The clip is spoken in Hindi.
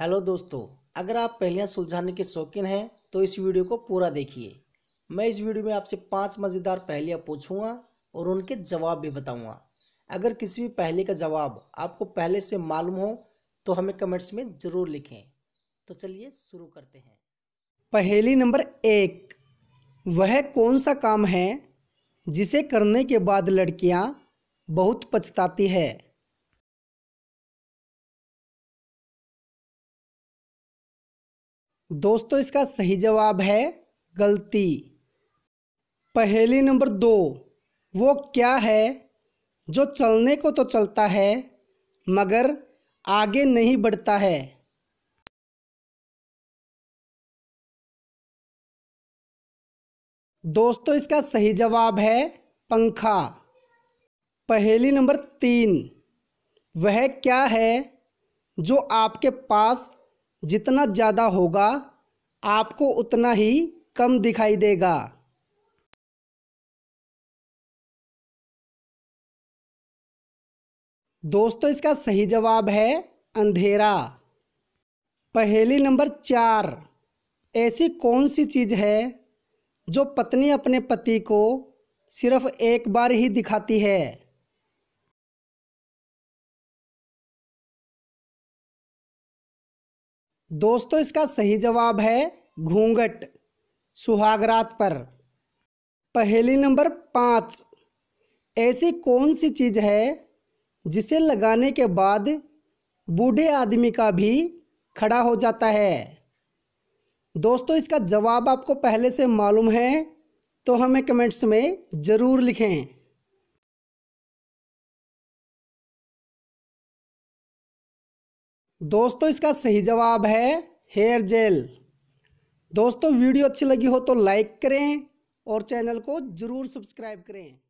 हेलो दोस्तों अगर आप पहलियाँ सुलझाने के शौकीन हैं तो इस वीडियो को पूरा देखिए मैं इस वीडियो में आपसे पाँच मज़ेदार पहलियाँ पूछूंगा और उनके जवाब भी बताऊंगा अगर किसी भी पहले का जवाब आपको पहले से मालूम हो तो हमें कमेंट्स में ज़रूर लिखें तो चलिए शुरू करते हैं पहेली नंबर एक वह कौन सा काम है जिसे करने के बाद लड़कियाँ बहुत पछताती है दोस्तों इसका सही जवाब है गलती पहेली नंबर दो वो क्या है जो चलने को तो चलता है मगर आगे नहीं बढ़ता है दोस्तों इसका सही जवाब है पंखा पहेली नंबर तीन वह क्या है जो आपके पास जितना ज़्यादा होगा आपको उतना ही कम दिखाई देगा दोस्तों इसका सही जवाब है अंधेरा पहेली नंबर चार ऐसी कौन सी चीज़ है जो पत्नी अपने पति को सिर्फ एक बार ही दिखाती है दोस्तों इसका सही जवाब है घूंघट सुहागरात पर पहली नंबर पाँच ऐसी कौन सी चीज़ है जिसे लगाने के बाद बूढ़े आदमी का भी खड़ा हो जाता है दोस्तों इसका जवाब आपको पहले से मालूम है तो हमें कमेंट्स में ज़रूर लिखें दोस्तों इसका सही जवाब है हेयर जेल दोस्तों वीडियो अच्छी लगी हो तो लाइक करें और चैनल को ज़रूर सब्सक्राइब करें